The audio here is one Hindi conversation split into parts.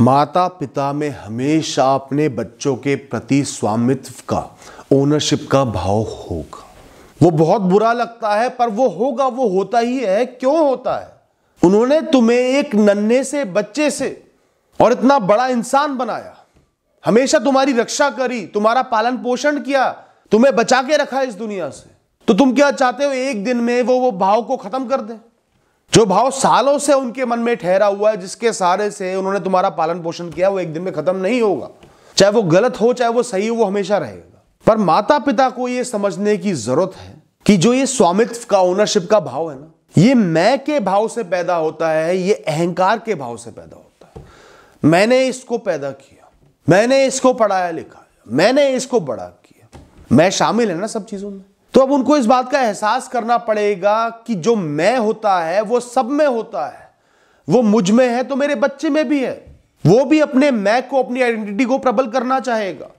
माता पिता में हमेशा अपने बच्चों के प्रति स्वामित्व का ओनरशिप का भाव होगा वो बहुत बुरा लगता है पर वो होगा वो होता ही है क्यों होता है उन्होंने तुम्हें एक नन्हे से बच्चे से और इतना बड़ा इंसान बनाया हमेशा तुम्हारी रक्षा करी तुम्हारा पालन पोषण किया तुम्हें बचा के रखा इस दुनिया से तो तुम क्या चाहते हो एक दिन में वो वो भाव को खत्म कर दे जो भाव सालों से उनके मन में ठहरा हुआ है जिसके सहारे से उन्होंने तुम्हारा पालन पोषण किया वो एक दिन में खत्म नहीं होगा चाहे वो गलत हो चाहे वो सही हो वो हमेशा रहेगा पर माता पिता को ये समझने की जरूरत है कि जो ये स्वामित्व का ओनरशिप का भाव है ना ये मैं के भाव से पैदा होता है ये अहंकार के भाव से पैदा होता है मैंने इसको पैदा किया मैंने इसको पढ़ाया लिखाया मैंने इसको बड़ा किया मैं शामिल है ना सब चीजों में तो अब उनको इस बात का एहसास करना पड़ेगा कि जो मैं होता है वो सब में होता है वो मुझ में है तो मेरे बच्चे में भी है वो भी अपने मैं को अपनी आइडेंटिटी को प्रबल करना चाहेगा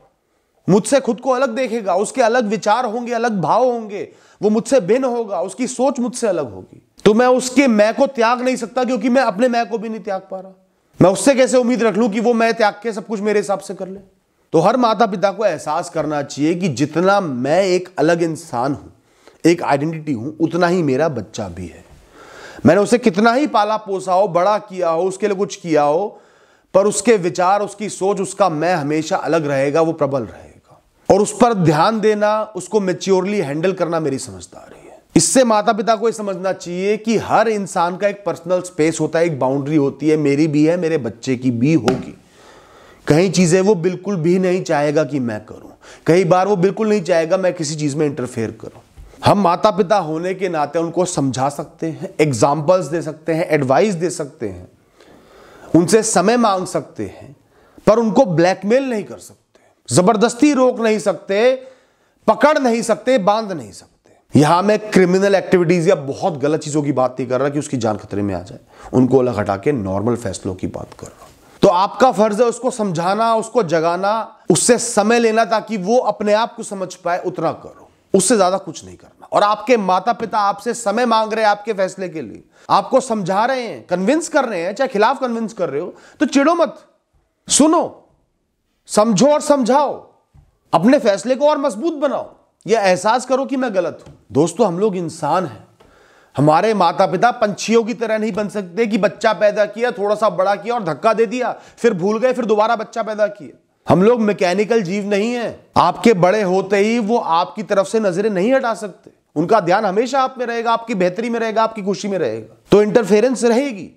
मुझसे खुद को अलग देखेगा उसके अलग विचार होंगे अलग भाव होंगे वो मुझसे भिन्न होगा उसकी सोच मुझसे अलग होगी तो मैं उसके मैं को त्याग नहीं सकता क्योंकि मैं अपने मैं को भी नहीं त्याग पा रहा मैं उससे कैसे उम्मीद रख लूं कि वो मैं त्याग के सब कुछ मेरे हिसाब से कर ले तो हर माता पिता को एहसास करना चाहिए कि जितना मैं एक अलग इंसान हूं एक आइडेंटिटी हूं उतना ही मेरा बच्चा भी है मैंने उसे कितना ही पाला पोसा हो बड़ा किया हो उसके लिए कुछ किया हो पर उसके विचार उसकी सोच उसका मैं हमेशा अलग रहेगा वो प्रबल रहेगा और उस पर ध्यान देना उसको मेच्योरली हैंडल करना मेरी समझदारी है इससे माता पिता को यह समझना चाहिए कि हर इंसान का एक पर्सनल स्पेस होता है एक बाउंड्री होती है मेरी भी है मेरे बच्चे की भी होगी कई चीज़ें वो बिल्कुल भी नहीं चाहेगा कि मैं करूं कई बार वो बिल्कुल नहीं चाहेगा मैं किसी चीज़ में इंटरफेयर करूं हम माता पिता होने के नाते उनको समझा सकते हैं एग्जाम्पल्स दे सकते हैं एडवाइस दे सकते हैं उनसे समय मांग सकते हैं पर उनको ब्लैकमेल नहीं कर सकते जबरदस्ती रोक नहीं सकते पकड़ नहीं सकते बांध नहीं सकते यहां मैं क्रिमिनल एक्टिविटीज या बहुत गलत चीजों की बात नहीं कर रहा कि उसकी जान खतरे में आ जाए उनको अलग हटा के नॉर्मल फैसलों की बात कर रहा हूं तो आपका फर्ज है उसको समझाना उसको जगाना उससे समय लेना ताकि वो अपने आप को समझ पाए उतना करो उससे ज्यादा कुछ नहीं करना और आपके माता पिता आपसे समय मांग रहे हैं आपके फैसले के लिए आपको समझा रहे हैं कन्विंस कर रहे हैं चाहे खिलाफ कन्विंस कर रहे हो तो चिड़ो मत सुनो समझो और समझाओ अपने फैसले को और मजबूत बनाओ यह एहसास करो कि मैं गलत हूं दोस्तों हम लोग इंसान हैं हमारे माता पिता पंछियों की तरह नहीं बन सकते कि बच्चा पैदा किया थोड़ा सा बड़ा किया और धक्का दे दिया फिर भूल गए फिर दोबारा बच्चा पैदा किया हम लोग मैकेनिकल जीव नहीं है आपके बड़े होते ही वो आपकी तरफ से नजरें नहीं हटा सकते उनका ध्यान हमेशा आप में रहेगा आपकी बेहतरी में रहेगा आपकी खुशी में रहेगा तो इंटरफेरेंस रहेगी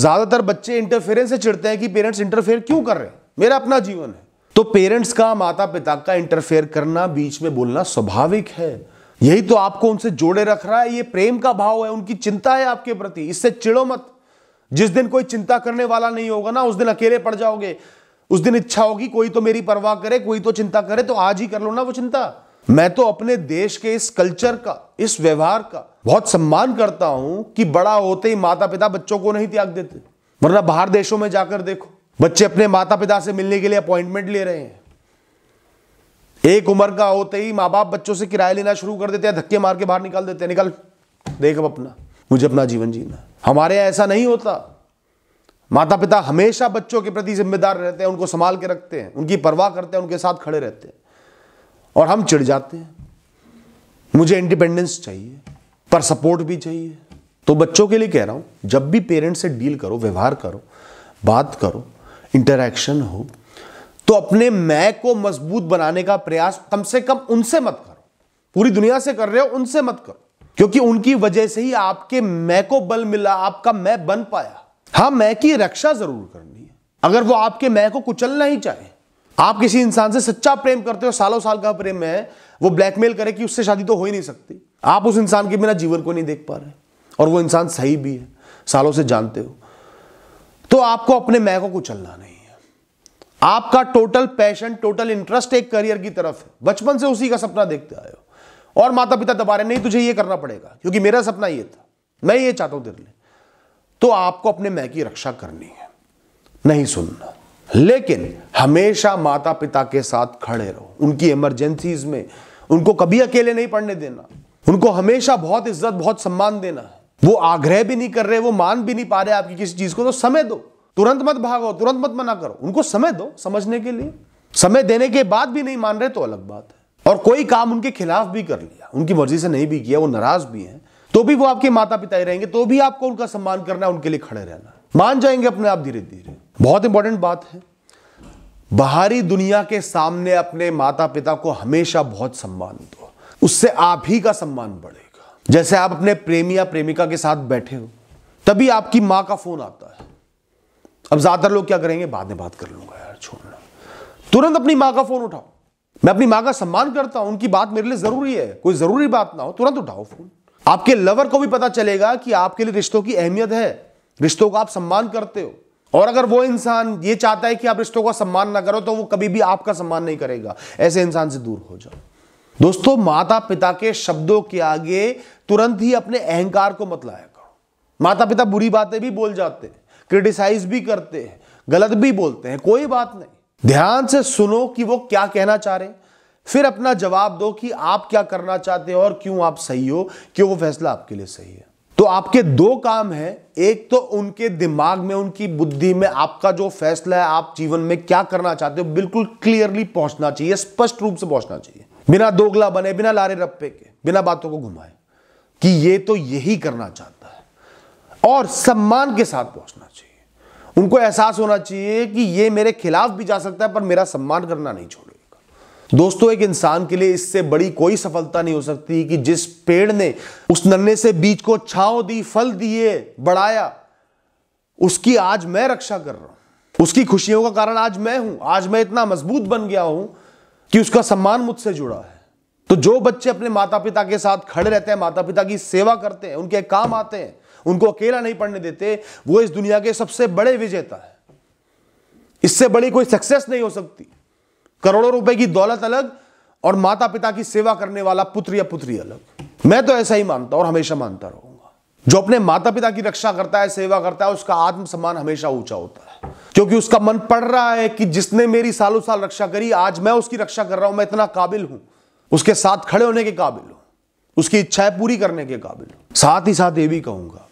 ज्यादातर बच्चे इंटरफेरेंस से चिड़ते हैं कि पेरेंट्स इंटरफेयर क्यों कर रहे हैं मेरा अपना जीवन है तो पेरेंट्स का माता पिता का इंटरफेयर करना बीच में बोलना स्वाभाविक है यही तो आपको उनसे जोड़े रख रहा है ये प्रेम का भाव है उनकी चिंता है आपके प्रति इससे चिड़ो मत जिस दिन कोई चिंता करने वाला नहीं होगा ना उस दिन अकेले पड़ जाओगे उस दिन इच्छा होगी कोई तो मेरी परवाह करे कोई तो चिंता करे तो आज ही कर लो ना वो चिंता मैं तो अपने देश के इस कल्चर का इस व्यवहार का बहुत सम्मान करता हूं कि बड़ा होते ही माता पिता बच्चों को नहीं त्याग देते वरना बाहर देशों में जाकर देखो बच्चे अपने माता पिता से मिलने के लिए अपॉइंटमेंट ले रहे हैं एक उम्र का होते ही माँ बाप बच्चों से किराया लेना शुरू कर देते हैं धक्के मार के बाहर निकाल देते हैं निकल देख अब अपना मुझे अपना जीवन जीना हमारे यहाँ ऐसा नहीं होता माता पिता हमेशा बच्चों के प्रति जिम्मेदार रहते हैं उनको संभाल के रखते हैं उनकी परवाह करते हैं उनके साथ खड़े रहते हैं और हम चिड़ जाते हैं मुझे इंडिपेंडेंस चाहिए पर सपोर्ट भी चाहिए तो बच्चों के लिए कह रहा हूं जब भी पेरेंट्स से डील करो व्यवहार करो बात करो इंटरेक्शन हो तो अपने मैं को मजबूत बनाने का प्रयास कम से कम उनसे मत करो पूरी दुनिया से कर रहे हो उनसे मत करो क्योंकि उनकी वजह से ही आपके मैं को बल मिला आपका मैं बन पाया हाँ मैं की रक्षा जरूर करनी है अगर वो आपके मैं को कुचलना ही चाहे आप किसी इंसान से सच्चा प्रेम करते हो सालों साल का प्रेम है वो ब्लैकमेल करे कि उससे शादी तो हो ही नहीं सकती आप उस इंसान के बिना जीवन को नहीं देख पा रहे और वो इंसान सही भी है सालों से जानते हो तो आपको अपने मैं को कुचलना नहीं आपका टोटल पैशन टोटल इंटरेस्ट एक करियर की तरफ है बचपन से उसी का सपना देखते आए हो और माता पिता दबा रहे नहीं तुझे ये करना पड़ेगा क्योंकि मेरा सपना ये था मैं ये चाहता हूं तेरे लिए तो आपको अपने मैं की रक्षा करनी है नहीं सुनना लेकिन हमेशा माता पिता के साथ खड़े रहो उनकी इमरजेंसीज में उनको कभी अकेले नहीं पढ़ने देना उनको हमेशा बहुत इज्जत बहुत सम्मान देना है वो आग्रह भी नहीं कर रहे वो मान भी नहीं पा रहे आपकी किसी चीज को तो समय दो तुरंत मत भागो तुरंत मत मना करो उनको समय दो समझने के लिए समय देने के बाद भी नहीं मान रहे तो अलग बात है और कोई काम उनके खिलाफ भी कर लिया उनकी मर्जी से नहीं भी किया वो नाराज भी हैं तो भी वो आपके माता पिता ही रहेंगे तो भी आपको उनका सम्मान करना है उनके लिए खड़े रहना मान जाएंगे अपने आप धीरे धीरे बहुत इंपॉर्टेंट बात है बाहरी दुनिया के सामने अपने माता पिता को हमेशा बहुत सम्मान दो उससे आप ही का सम्मान बढ़ेगा जैसे आप अपने प्रेमी या प्रेमिका के साथ बैठे हो तभी आपकी माँ का फोन आता है अब ज्यादातर लोग क्या करेंगे बाद में बात कर लूंगा यार छोड़ना तुरंत अपनी माँ का फोन उठाओ मैं अपनी माँ का सम्मान करता हूं उनकी बात मेरे लिए जरूरी है कोई जरूरी बात ना हो तुरंत उठाओ फोन आपके लवर को भी पता चलेगा कि आपके लिए रिश्तों की अहमियत है रिश्तों का आप सम्मान करते हो और अगर वो इंसान ये चाहता है कि आप रिश्तों का सम्मान ना करो तो वो कभी भी आपका सम्मान नहीं करेगा ऐसे इंसान से दूर हो जाओ दोस्तों माता पिता के शब्दों के आगे तुरंत ही अपने अहंकार को मत लाया करो माता पिता बुरी बातें भी बोल जाते हैं क्रिटिसाइज भी करते हैं गलत भी बोलते हैं कोई बात नहीं ध्यान से सुनो कि वो क्या कहना चाह रहे फिर अपना जवाब दो कि आप क्या करना चाहते हो और क्यों आप सही हो क्यों वो फैसला आपके लिए सही है तो आपके दो काम है एक तो उनके दिमाग में उनकी बुद्धि में आपका जो फैसला है आप जीवन में क्या करना चाहते हो बिल्कुल क्लियरली पहुंचना चाहिए स्पष्ट रूप से पहुंचना चाहिए बिना दोगला बने बिना लारे रप्पे के बिना बातों को घुमाए कि ये तो यही करना चाहते और सम्मान के साथ पहुंचना चाहिए उनको एहसास होना चाहिए कि ये मेरे खिलाफ भी जा सकता है पर मेरा सम्मान करना नहीं छोड़ेगा दोस्तों एक इंसान के लिए इससे बड़ी कोई सफलता नहीं हो सकती कि जिस पेड़ ने उस नन्हे से बीज को छाव दी फल दिए बढ़ाया उसकी आज मैं रक्षा कर रहा हूं उसकी खुशियों का कारण आज मैं हूं आज मैं इतना मजबूत बन गया हूं कि उसका सम्मान मुझसे जुड़ा है तो जो बच्चे अपने माता पिता के साथ खड़े रहते हैं माता पिता की सेवा करते हैं उनके काम आते हैं उनको अकेला नहीं पढ़ने देते वो इस दुनिया के सबसे बड़े विजेता है इससे बड़ी कोई सक्सेस नहीं हो सकती करोड़ों रुपए की दौलत अलग और माता पिता की सेवा करने वाला पुत्र या पुत्री अलग मैं तो ऐसा ही मानता और हमेशा मानता रहूंगा जो अपने माता पिता की रक्षा करता है सेवा करता है उसका आत्मसम्मान हमेशा ऊंचा होता है क्योंकि उसका मन पड़ रहा है कि जिसने मेरी सालों साल रक्षा करी आज मैं उसकी रक्षा कर रहा हूं मैं इतना काबिल हूं उसके साथ खड़े होने के काबिल हूं उसकी इच्छाएं पूरी करने के काबिल हूं साथ ही साथ ये भी कहूंगा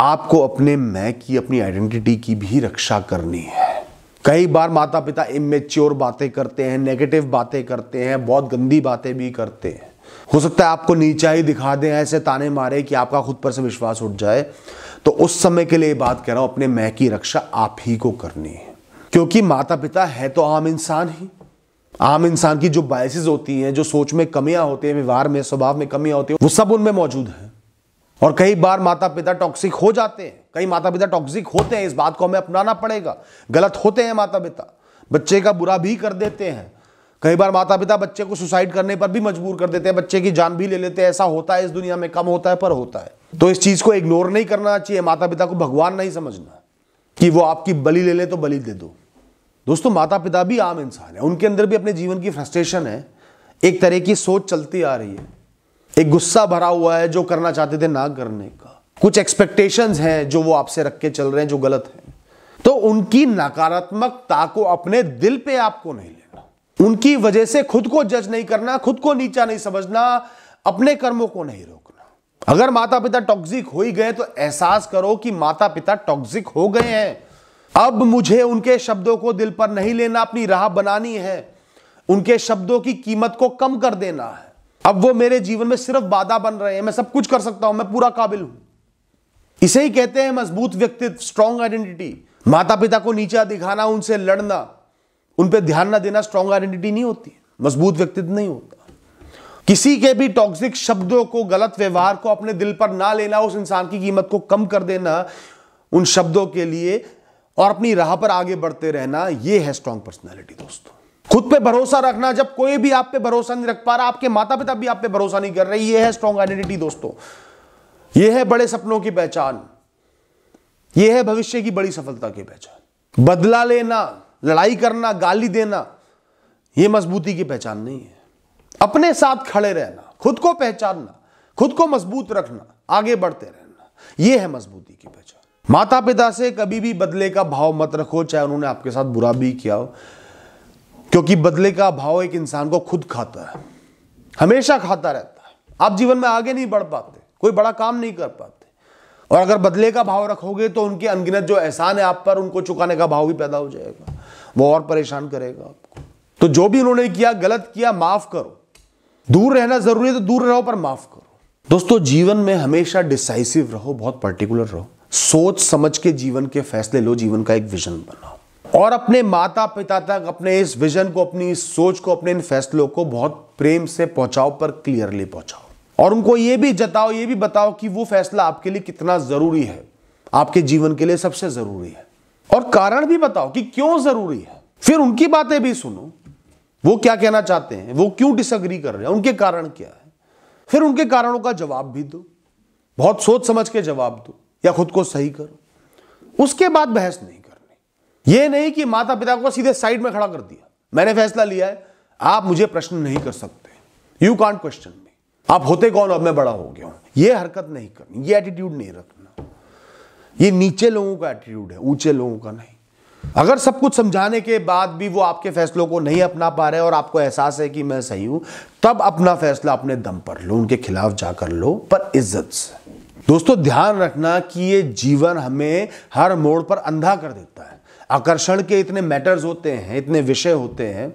आपको अपने मैं की अपनी आइडेंटिटी की भी रक्षा करनी है कई बार माता पिता इमेच्योर बातें करते हैं नेगेटिव बातें करते हैं बहुत गंदी बातें भी करते हैं हो सकता है आपको नीचा ही दिखा दें ऐसे ताने मारे कि आपका खुद पर से विश्वास उठ जाए तो उस समय के लिए बात कर रहा हूं अपने मैं की रक्षा आप ही को करनी है क्योंकि माता पिता है तो आम इंसान ही आम इंसान की जो बायसेस होती हैं जो सोच में कमियां होती हैं व्यवहार में स्वभाव में कमियां होती हैं वो सब उनमें मौजूद है और कई बार माता पिता टॉक्सिक हो जाते हैं कई माता पिता टॉक्सिक होते हैं इस बात को हमें अपनाना पड़ेगा गलत होते हैं माता पिता बच्चे का बुरा भी कर देते हैं कई बार माता पिता बच्चे को सुसाइड करने पर भी मजबूर कर देते हैं बच्चे की जान भी ले लेते हैं ऐसा होता है इस दुनिया में कम होता है पर होता है तो इस चीज को इग्नोर नहीं करना चाहिए माता पिता को भगवान नहीं समझना कि वो आपकी बलि ले ले तो बलि दे दो दोस्तों माता पिता भी आम इंसान है उनके अंदर भी अपने जीवन की फ्रस्ट्रेशन है एक तरह की सोच चलती आ रही है एक गुस्सा भरा हुआ है जो करना चाहते थे ना करने का कुछ एक्सपेक्टेशंस हैं जो वो आपसे रख के चल रहे हैं जो गलत है तो उनकी नकारात्मकता को अपने दिल पे आपको नहीं लेना उनकी वजह से खुद को जज नहीं करना खुद को नीचा नहीं समझना अपने कर्मों को नहीं रोकना अगर माता पिता टॉक्सिक हो ही गए तो एहसास करो कि माता पिता टॉक्सिक हो गए हैं अब मुझे उनके शब्दों को दिल पर नहीं लेना अपनी राह बनानी है उनके शब्दों की कीमत को कम कर देना है अब वो मेरे जीवन में सिर्फ बाधा बन रहे हैं मैं सब कुछ कर सकता हूं मैं पूरा काबिल हूं इसे ही कहते हैं मजबूत व्यक्तित्व स्ट्रांग आइडेंटिटी माता पिता को नीचा दिखाना उनसे लड़ना उन पर ध्यान ना देना स्ट्रांग आइडेंटिटी नहीं होती मजबूत व्यक्तित्व तो नहीं होता किसी के भी टॉक्सिक शब्दों को गलत व्यवहार को अपने दिल पर ना लेना उस इंसान की कीमत को कम कर देना उन शब्दों के लिए और अपनी राह पर आगे बढ़ते रहना यह है स्ट्रांग पर्सनैलिटी दोस्तों खुद पे भरोसा रखना जब कोई भी आप पे भरोसा नहीं रख पा रहा आपके माता पिता भी आप पे भरोसा नहीं कर रहे ये है स्ट्रॉन्ग आइडेंटिटी दोस्तों ये है बड़े सपनों की पहचान ये है भविष्य की बड़ी सफलता की पहचान बदला लेना लड़ाई करना गाली देना ये मजबूती की पहचान नहीं है अपने साथ खड़े रहना खुद को पहचानना खुद को मजबूत रखना आगे बढ़ते रहना यह है मजबूती की पहचान माता पिता से कभी भी बदले का भाव मत रखो चाहे उन्होंने आपके साथ बुरा भी किया हो क्योंकि बदले का भाव एक इंसान को खुद खाता है हमेशा खाता रहता है आप जीवन में आगे नहीं बढ़ पाते कोई बड़ा काम नहीं कर पाते और अगर बदले का भाव रखोगे तो उनके अनगिनत जो एहसान है आप पर उनको चुकाने का भाव भी पैदा हो जाएगा वो और परेशान करेगा आपको तो जो भी उन्होंने किया गलत किया माफ करो दूर रहना जरूरी है तो दूर रहो पर माफ करो दोस्तों जीवन में हमेशा डिसाइसिव रहो बहुत पर्टिकुलर रहो सोच समझ के जीवन के फैसले लो जीवन का एक विजन बनाओ और अपने माता पिता तक अपने इस विजन को अपनी इस सोच को अपने इन फैसलों को बहुत प्रेम से पहुंचाओ पर क्लियरली पहुंचाओ और उनको यह भी जताओ ये भी बताओ कि वो फैसला आपके लिए कितना जरूरी है आपके जीवन के लिए सबसे जरूरी है और कारण भी बताओ कि क्यों जरूरी है फिर उनकी बातें भी सुनो वो क्या कहना चाहते हैं वो क्यों डिसअग्री कर रहे हैं उनके कारण क्या है फिर उनके कारणों का जवाब भी दो बहुत सोच समझ के जवाब दो या खुद को सही करो उसके बाद बहस नहीं यह नहीं कि माता पिता को सीधे साइड में खड़ा कर दिया मैंने फैसला लिया है आप मुझे प्रश्न नहीं कर सकते यू कांट क्वेश्चन मी आप होते कौन अब मैं बड़ा हो गया हूं यह हरकत नहीं करनी यह एटीट्यूड नहीं रखना ये नीचे लोगों का एटीट्यूड है ऊंचे लोगों का नहीं अगर सब कुछ समझाने के बाद भी वो आपके फैसलों को नहीं अपना पा रहे और आपको एहसास है कि मैं सही हूं तब अपना फैसला अपने दम पर लो उनके खिलाफ जाकर लो पर इज्जत से दोस्तों ध्यान रखना कि ये जीवन हमें हर मोड़ पर अंधा कर देता है आकर्षण के इतने मैटर्स होते हैं इतने विषय होते हैं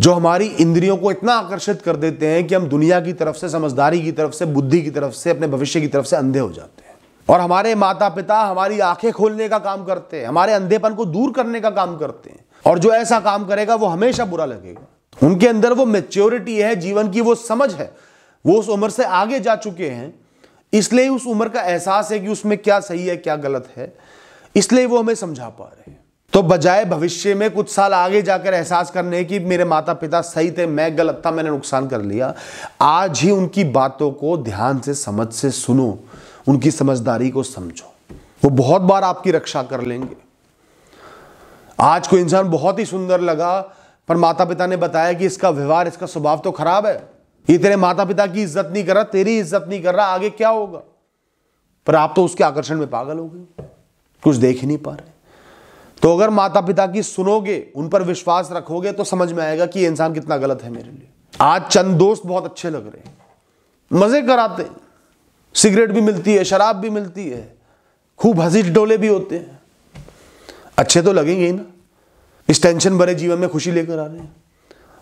जो हमारी इंद्रियों को इतना आकर्षित कर देते हैं कि हम दुनिया की तरफ से समझदारी की तरफ से बुद्धि की तरफ से अपने भविष्य की तरफ से अंधे हो जाते हैं और हमारे माता पिता हमारी आंखें खोलने का काम करते हैं हमारे अंधेपन को दूर करने का काम करते हैं और जो ऐसा काम करेगा वो हमेशा बुरा लगेगा उनके अंदर वो मेच्योरिटी है जीवन की वो समझ है वो उस उम्र से आगे जा चुके हैं इसलिए उस उम्र का एहसास है कि उसमें क्या सही है क्या गलत है इसलिए वो हमें समझा पा रहे हैं तो बजाय भविष्य में कुछ साल आगे जाकर एहसास करने की मेरे माता पिता सही थे मैं गलत था मैंने नुकसान कर लिया आज ही उनकी बातों को ध्यान से समझ से सुनो उनकी समझदारी को समझो वो बहुत बार आपकी रक्षा कर लेंगे आज को इंसान बहुत ही सुंदर लगा पर माता पिता ने बताया कि इसका व्यवहार इसका स्वभाव तो खराब है ये तेरे माता पिता की इज्जत नहीं कर रहा तेरी इज्जत नहीं कर रहा आगे क्या होगा पर आप तो उसके आकर्षण में पागल हो गए कुछ देख ही नहीं पा रहे तो अगर माता पिता की सुनोगे उन पर विश्वास रखोगे तो समझ में आएगा कि इंसान कितना गलत है मेरे लिए आज चंद दोस्त बहुत अच्छे लग रहे हैं मजे कराते सिगरेट भी मिलती है शराब भी मिलती है खूब हंसी डोले भी होते हैं अच्छे तो लगेंगे ही ना इस टेंशन भरे जीवन में खुशी लेकर आ रहे हैं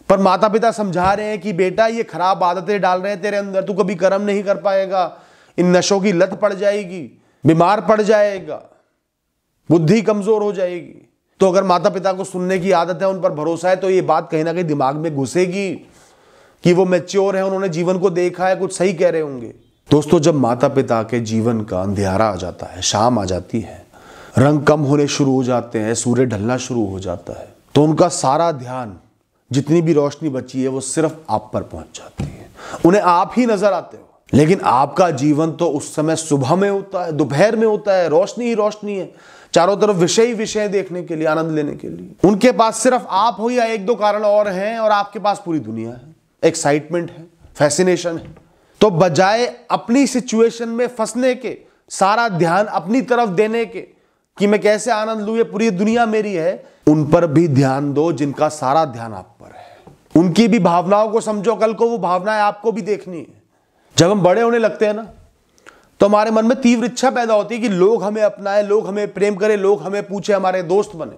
पर माता पिता समझा रहे हैं कि बेटा ये खराब आदतें डाल रहे हैं तेरे अंदर तू कभी कर्म नहीं कर पाएगा इन नशों की लत पड़ जाएगी बीमार पड़ जाएगा बुद्धि कमजोर हो जाएगी तो अगर माता पिता को सुनने की आदत है उन पर भरोसा है तो ये बात कहीं ना कहीं दिमाग में घुसेगी कि वो मेच्योर है उन्होंने जीवन को देखा है कुछ सही कह रहे होंगे दोस्तों जब माता पिता के जीवन का अंधेरा आ जाता है शाम आ जाती है रंग कम होने शुरू हो जाते हैं सूर्य ढलना शुरू हो जाता है तो उनका सारा ध्यान जितनी भी रोशनी बची है वो सिर्फ आप पर पहुंच जाती है उन्हें आप ही नजर आते हो लेकिन आपका जीवन तो उस समय सुबह में होता है दोपहर में होता है रोशनी ही रोशनी है चारों तरफ विषय ही विषय देखने के लिए आनंद लेने के लिए उनके पास सिर्फ आप हो या एक दो कारण और हैं और आपके पास पूरी दुनिया है एक्साइटमेंट है फैसिनेशन है तो बजाय अपनी सिचुएशन में फंसने के सारा ध्यान अपनी तरफ देने के कि मैं कैसे आनंद लू ये पूरी दुनिया मेरी है उन पर भी ध्यान दो जिनका सारा ध्यान आप पर है उनकी भी भावनाओं को समझो कल को वो भावनाएं आपको भी देखनी है जब हम बड़े होने लगते हैं ना तो हमारे मन में तीव्र इच्छा पैदा होती है कि लोग हमें अपनाएं लोग हमें प्रेम करें लोग हमें पूछे हमारे दोस्त बने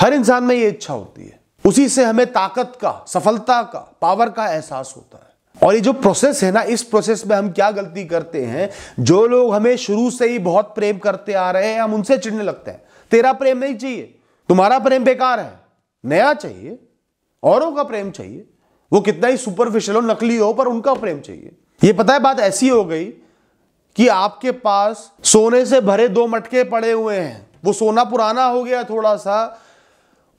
हर इंसान में ये इच्छा होती है उसी से हमें ताकत का सफलता का पावर का एहसास होता है और ये जो प्रोसेस है ना इस प्रोसेस में हम क्या गलती करते हैं जो लोग हमें शुरू से ही बहुत प्रेम करते आ रहे हैं हम उनसे चिड़ने लगते हैं तेरा प्रेम नहीं चाहिए तुम्हारा प्रेम बेकार है नया चाहिए औरों का प्रेम चाहिए वो कितना ही सुपरफिशियल हो नकली हो पर उनका प्रेम चाहिए ये पता है बात ऐसी हो गई कि आपके पास सोने से भरे दो मटके पड़े हुए हैं वो सोना पुराना हो गया थोड़ा सा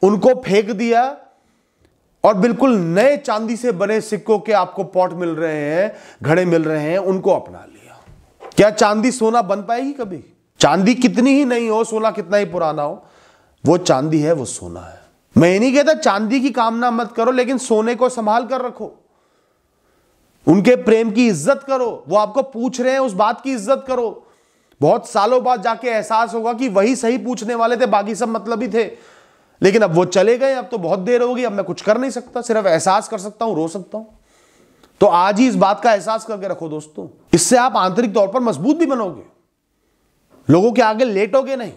उनको फेंक दिया और बिल्कुल नए चांदी से बने सिक्कों के आपको पॉट मिल रहे हैं घड़े मिल रहे हैं उनको अपना लिया क्या चांदी सोना बन पाएगी कभी चांदी कितनी ही नहीं हो सोना कितना ही पुराना हो वो चांदी है वो सोना है मैं ये नहीं कहता चांदी की कामना मत करो लेकिन सोने को संभाल कर रखो उनके प्रेम की इज्जत करो वो आपको पूछ रहे हैं उस बात की इज्जत करो बहुत सालों बाद जाके एहसास होगा कि वही सही पूछने वाले थे बाकी सब मतलब ही थे लेकिन अब वो चले गए अब तो बहुत देर होगी अब मैं कुछ कर नहीं सकता सिर्फ एहसास कर सकता हूं रो सकता हूं तो आज ही इस बात का एहसास करके रखो दोस्तों इससे आप आंतरिक तौर पर मजबूत भी बनोगे लोगों के आगे लेटोगे नहीं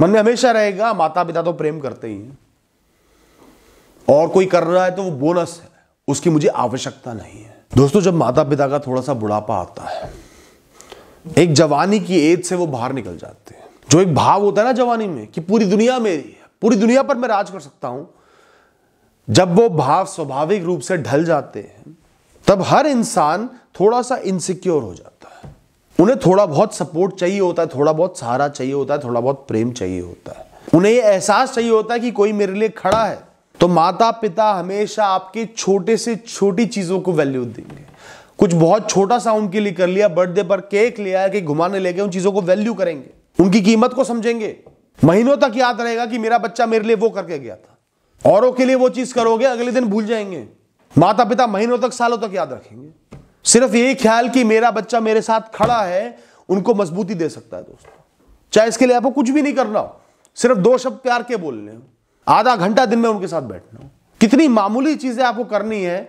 मन में हमेशा रहेगा माता पिता तो प्रेम करते ही हैं और कोई कर रहा है तो वो बोनस है उसकी मुझे आवश्यकता नहीं है दोस्तों जब माता पिता का थोड़ा सा बुढ़ापा आता है एक जवानी की एज से वो बाहर निकल जाते हैं जो एक भाव होता है ना जवानी में कि पूरी दुनिया मेरी है पूरी दुनिया पर मैं राज कर सकता हूं जब वो भाव स्वाभाविक रूप से ढल जाते हैं तब हर इंसान थोड़ा सा इनसिक्योर हो जाता है उन्हें थोड़ा बहुत सपोर्ट चाहिए होता है थोड़ा बहुत सहारा चाहिए होता है थोड़ा बहुत प्रेम चाहिए होता है उन्हें यह एहसास चाहिए होता है कि कोई मेरे लिए खड़ा है तो माता पिता हमेशा आपके छोटे से छोटी चीज़ों को वैल्यू देंगे कुछ बहुत छोटा सा उनके लिए कर लिया बर्थडे पर केक आया कि घुमाने ले गए उन चीज़ों को वैल्यू करेंगे उनकी कीमत को समझेंगे महीनों तक याद रहेगा कि मेरा बच्चा मेरे लिए वो करके गया था औरों के लिए वो चीज़ करोगे अगले दिन भूल जाएंगे माता पिता महीनों तक सालों तक याद रखेंगे सिर्फ यही ख्याल कि मेरा बच्चा मेरे साथ खड़ा है उनको मजबूती दे सकता है दोस्तों चाहे इसके लिए आपको कुछ भी नहीं करना हो सिर्फ दो शब्द प्यार के बोलने हो आधा घंटा दिन में उनके साथ बैठना कितनी मामूली चीजें आपको करनी है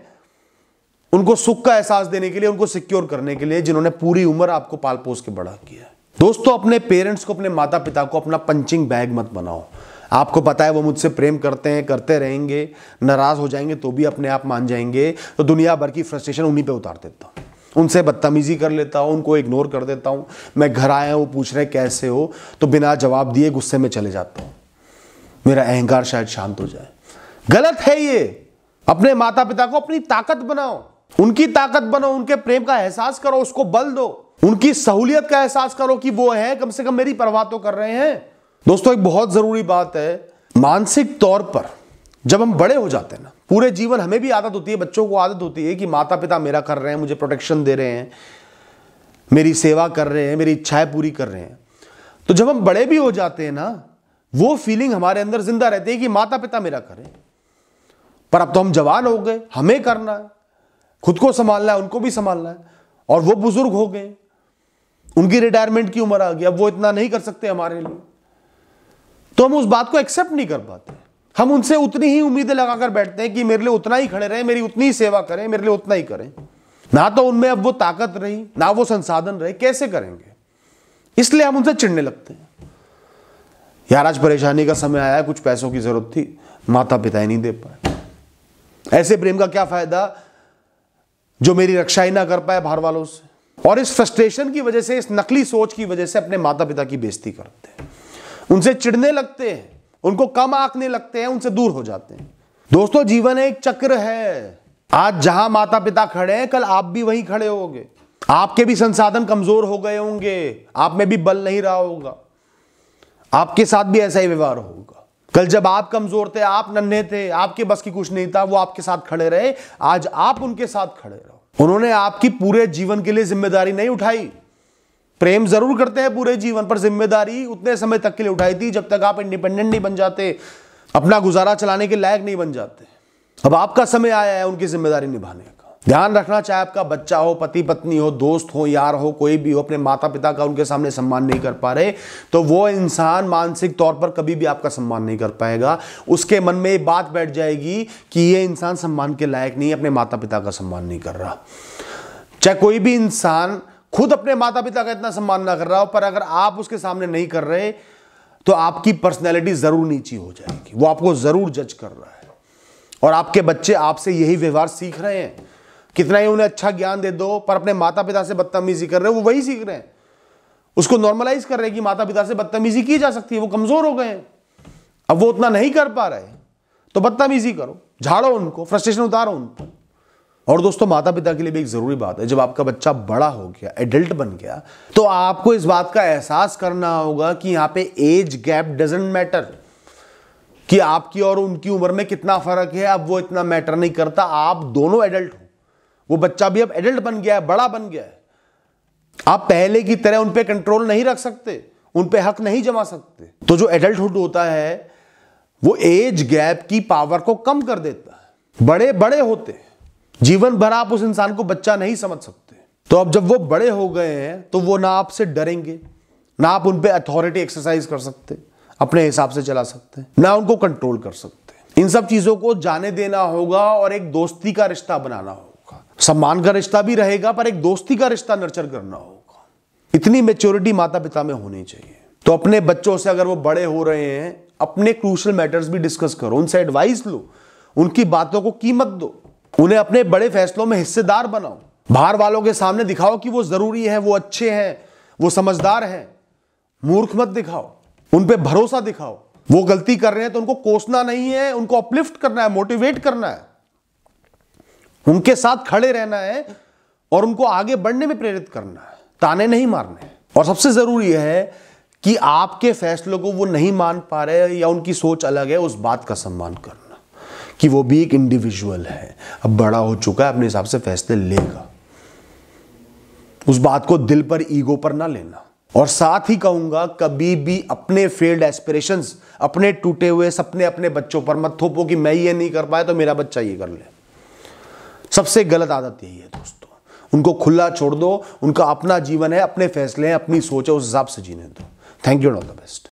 उनको सुख का एहसास देने के लिए उनको सिक्योर करने के लिए जिन्होंने पूरी उम्र आपको पाल पोस के बड़ा किया दोस्तों अपने पेरेंट्स को अपने माता पिता को अपना पंचिंग बैग मत बनाओ आपको पता है वो मुझसे प्रेम करते हैं करते रहेंगे नाराज हो जाएंगे तो भी अपने आप मान जाएंगे तो दुनिया भर की फ्रस्ट्रेशन उन्हीं पे उतार देता हूँ उनसे बदतमीजी कर लेता हूँ उनको इग्नोर कर देता हूँ मैं घर आया हूँ पूछ रहे कैसे हो तो बिना जवाब दिए गुस्से में चले जाता हूँ मेरा अहंकार शायद शांत हो जाए गलत है ये अपने माता पिता को अपनी ताकत बनाओ उनकी ताकत बनो उनके प्रेम का एहसास करो उसको बल दो उनकी सहूलियत का एहसास करो कि वो है कम से कम मेरी परवाह तो कर रहे हैं दोस्तों एक बहुत जरूरी बात है मानसिक तौर पर जब हम बड़े हो जाते हैं ना पूरे जीवन हमें भी आदत होती है बच्चों को आदत होती है कि माता पिता मेरा कर रहे हैं मुझे प्रोटेक्शन दे रहे हैं मेरी सेवा कर रहे हैं मेरी इच्छाएं पूरी कर रहे हैं तो जब हम बड़े भी हो जाते हैं ना वो फीलिंग हमारे अंदर जिंदा रहती है कि माता पिता मेरा करें पर अब तो हम जवान हो गए हमें करना है खुद को संभालना है उनको भी संभालना है और वो बुजुर्ग हो गए उनकी रिटायरमेंट की उम्र आ गई अब वो इतना नहीं कर सकते हमारे लिए तो हम उस बात को एक्सेप्ट नहीं कर पाते हम उनसे उतनी ही उम्मीदें लगाकर बैठते हैं कि मेरे लिए उतना ही खड़े रहें मेरी उतनी ही सेवा करें मेरे लिए उतना ही करें ना तो उनमें अब वो ताकत रही ना वो संसाधन रहे कैसे करेंगे इसलिए हम उनसे चिड़ने लगते हैं यार आज परेशानी का समय आया कुछ पैसों की जरूरत थी माता पिता ही नहीं दे पाए ऐसे प्रेम का क्या फायदा जो मेरी रक्षा ही ना कर पाए बाहर वालों से और इस फ्रस्ट्रेशन की वजह से इस नकली सोच की वजह से अपने माता पिता की बेइज्जती करते हैं उनसे चिढ़ने लगते हैं उनको कम आंकने लगते हैं उनसे दूर हो जाते हैं दोस्तों जीवन एक चक्र है आज जहां माता पिता खड़े हैं कल आप भी वहीं खड़े होंगे आपके भी संसाधन कमजोर हो गए होंगे आप में भी बल नहीं रहा होगा आपके साथ भी ऐसा ही व्यवहार होगा कल जब आप कमजोर थे आप नन्हे थे आपके बस की कुछ नहीं था वो आपके साथ खड़े रहे आज आप उनके साथ खड़े रहो उन्होंने आपकी पूरे जीवन के लिए जिम्मेदारी नहीं उठाई प्रेम जरूर करते हैं पूरे जीवन पर जिम्मेदारी उतने समय तक के लिए उठाई थी जब तक आप इंडिपेंडेंट नहीं बन जाते अपना गुजारा चलाने के लायक नहीं बन जाते अब आपका समय आया है उनकी जिम्मेदारी निभाने का ध्यान रखना चाहे आपका बच्चा हो पति पत्नी हो दोस्त हो यार हो कोई भी हो अपने माता पिता का उनके सामने सम्मान नहीं कर पा रहे तो वो इंसान मानसिक तौर पर कभी भी आपका सम्मान नहीं कर पाएगा उसके मन में ये बात बैठ जाएगी कि ये इंसान सम्मान के लायक नहीं अपने माता पिता का सम्मान नहीं कर रहा चाहे कोई भी इंसान खुद अपने माता पिता का इतना सम्मान ना कर रहा हो पर अगर आप उसके सामने नहीं कर रहे तो आपकी पर्सनैलिटी ज़रूर नीची हो जाएगी वो आपको ज़रूर जज कर रहा है और आपके बच्चे आपसे यही व्यवहार सीख रहे हैं कितना ही उन्हें अच्छा ज्ञान दे दो पर अपने माता पिता से बदतमीजी कर रहे हो वो वही सीख रहे हैं उसको नॉर्मलाइज कर रहे हैं कि माता पिता से बदतमीजी की जा सकती है वो कमजोर हो गए हैं अब वो उतना नहीं कर पा रहे तो बदतमीजी करो झाड़ो उनको फ्रस्ट्रेशन उतारो उनको और दोस्तों माता पिता के लिए भी एक ज़रूरी बात है जब आपका बच्चा बड़ा हो गया एडल्ट बन गया तो आपको इस बात का एहसास करना होगा कि यहाँ पे एज गैप डजेंट मैटर कि आपकी और उनकी उम्र में कितना फ़र्क है अब वो इतना मैटर नहीं करता आप दोनों एडल्ट हो वो बच्चा भी अब एडल्ट बन गया है बड़ा बन गया है आप पहले की तरह उन पर कंट्रोल नहीं रख सकते उन पर हक नहीं जमा सकते तो जो एडल्टहुड होता है वो एज गैप की पावर को कम कर देता है बड़े बड़े होते जीवन भर आप उस इंसान को बच्चा नहीं समझ सकते तो अब जब वो बड़े हो गए हैं तो वो ना आपसे डरेंगे ना आप उन पर अथॉरिटी एक्सरसाइज कर सकते अपने हिसाब से चला सकते ना उनको कंट्रोल कर सकते इन सब चीज़ों को जाने देना होगा और एक दोस्ती का रिश्ता बनाना होगा सम्मान का रिश्ता भी रहेगा पर एक दोस्ती का रिश्ता नर्चर करना होगा इतनी मेच्योरिटी माता पिता में होनी चाहिए तो अपने बच्चों से अगर वो बड़े हो रहे हैं अपने क्रूशल मैटर्स भी डिस्कस करो उनसे एडवाइस लो उनकी बातों को कीमत दो उन्हें अपने बड़े फैसलों में हिस्सेदार बनाओ बाहर वालों के सामने दिखाओ कि वो जरूरी है वो अच्छे हैं वो समझदार हैं मूर्ख मत दिखाओ उन पर भरोसा दिखाओ वो गलती कर रहे हैं तो उनको कोसना नहीं है उनको अपलिफ्ट करना है मोटिवेट करना है उनके साथ खड़े रहना है और उनको आगे बढ़ने में प्रेरित करना है ताने नहीं मारने और सबसे ज़रूरी यह है कि आपके फैसलों को वो नहीं मान पा रहे या उनकी सोच अलग है उस बात का सम्मान करना कि वो भी एक इंडिविजुअल है अब बड़ा हो चुका है अपने हिसाब से फैसले लेगा उस बात को दिल पर ईगो पर ना लेना और साथ ही कहूंगा कभी भी अपने फेल्ड एस्पिरेशंस अपने टूटे हुए सपने अपने बच्चों पर मत थोपो कि मैं ये नहीं कर पाया तो मेरा बच्चा ये कर ले सबसे गलत आदत यही है दोस्तों उनको खुला छोड़ दो उनका अपना जीवन है अपने फैसले हैं अपनी सोच है उस हिसाब से जीने दो thank you all the best